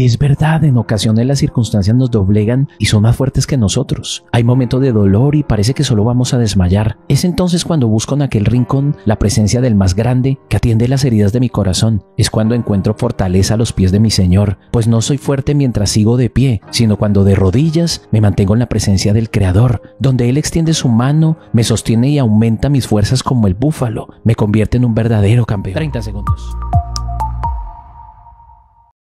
Es verdad, en ocasiones las circunstancias nos doblegan y son más fuertes que nosotros. Hay momentos de dolor y parece que solo vamos a desmayar. Es entonces cuando busco en aquel rincón la presencia del más grande que atiende las heridas de mi corazón. Es cuando encuentro fortaleza a los pies de mi Señor, pues no soy fuerte mientras sigo de pie, sino cuando de rodillas me mantengo en la presencia del Creador, donde Él extiende su mano, me sostiene y aumenta mis fuerzas como el búfalo. Me convierte en un verdadero campeón. 30 segundos.